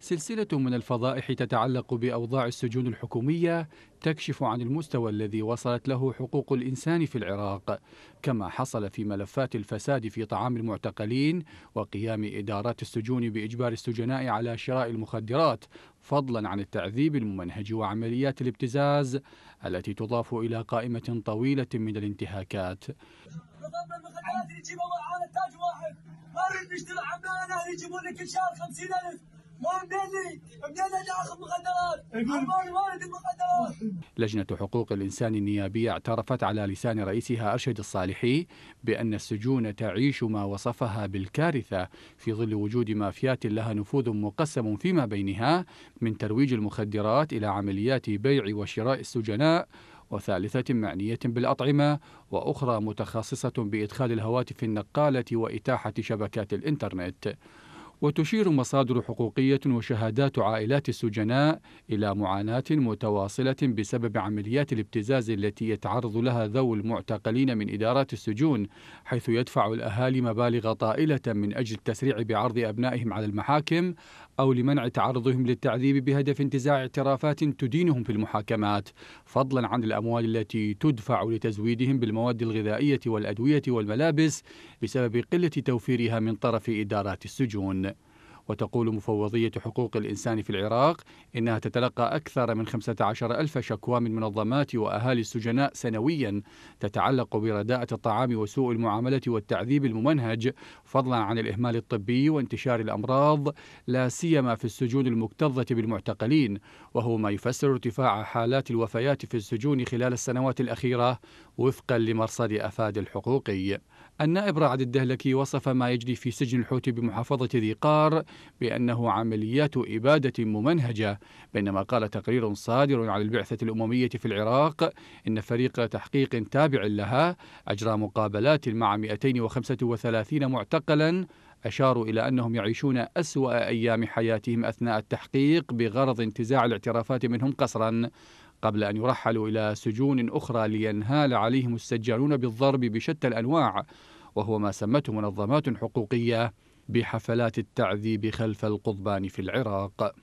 سلسلة من الفضائح تتعلق بأوضاع السجون الحكومية تكشف عن المستوى الذي وصلت له حقوق الإنسان في العراق كما حصل في ملفات الفساد في طعام المعتقلين وقيام إدارات السجون بإجبار السجناء على شراء المخدرات فضلا عن التعذيب الممنهج وعمليات الابتزاز التي تضاف إلى قائمة طويلة من الانتهاكات عمال يجيبون لك كل شهر 50000 مو مخدرات؟ مخدرات لجنة حقوق الإنسان النيابية اعترفت على لسان رئيسها أرشد الصالحي بأن السجون تعيش ما وصفها بالكارثة في ظل وجود مافيات لها نفوذ مقسم فيما بينها من ترويج المخدرات إلى عمليات بيع وشراء السجناء وثالثة معنية بالأطعمة وأخرى متخصصة بإدخال الهواتف النقالة وإتاحة شبكات الإنترنت وتشير مصادر حقوقية وشهادات عائلات السجناء إلى معاناة متواصلة بسبب عمليات الابتزاز التي يتعرض لها ذو المعتقلين من إدارات السجون حيث يدفع الأهالي مبالغ طائلة من أجل التسريع بعرض أبنائهم على المحاكم أو لمنع تعرضهم للتعذيب بهدف انتزاع اعترافات تدينهم في المحاكمات فضلا عن الأموال التي تدفع لتزويدهم بالمواد الغذائية والأدوية والملابس بسبب قلة توفيرها من طرف إدارات السجون وتقول مفوضية حقوق الإنسان في العراق إنها تتلقى أكثر من 15 ألف شكوى من منظمات وأهالي السجناء سنويا تتعلق برداءة الطعام وسوء المعاملة والتعذيب الممنهج فضلا عن الإهمال الطبي وانتشار الأمراض لا سيما في السجون المكتظة بالمعتقلين وهو ما يفسر ارتفاع حالات الوفيات في السجون خلال السنوات الأخيرة وفقا لمرصد أفاد الحقوقي النائب رعد الدهلكي وصف ما يجري في سجن الحوت بمحافظة ذي قار بأنه عمليات إبادة ممنهجة بينما قال تقرير صادر عن البعثة الأممية في العراق إن فريق تحقيق تابع لها أجرى مقابلات مع 235 معتقلا أشاروا إلى أنهم يعيشون أسوأ أيام حياتهم أثناء التحقيق بغرض انتزاع الاعترافات منهم قسرا قبل أن يرحلوا إلى سجون أخرى لينهال عليهم السجانون بالضرب بشتى الأنواع وهو ما سمته منظمات حقوقية بحفلات التعذيب خلف القضبان في العراق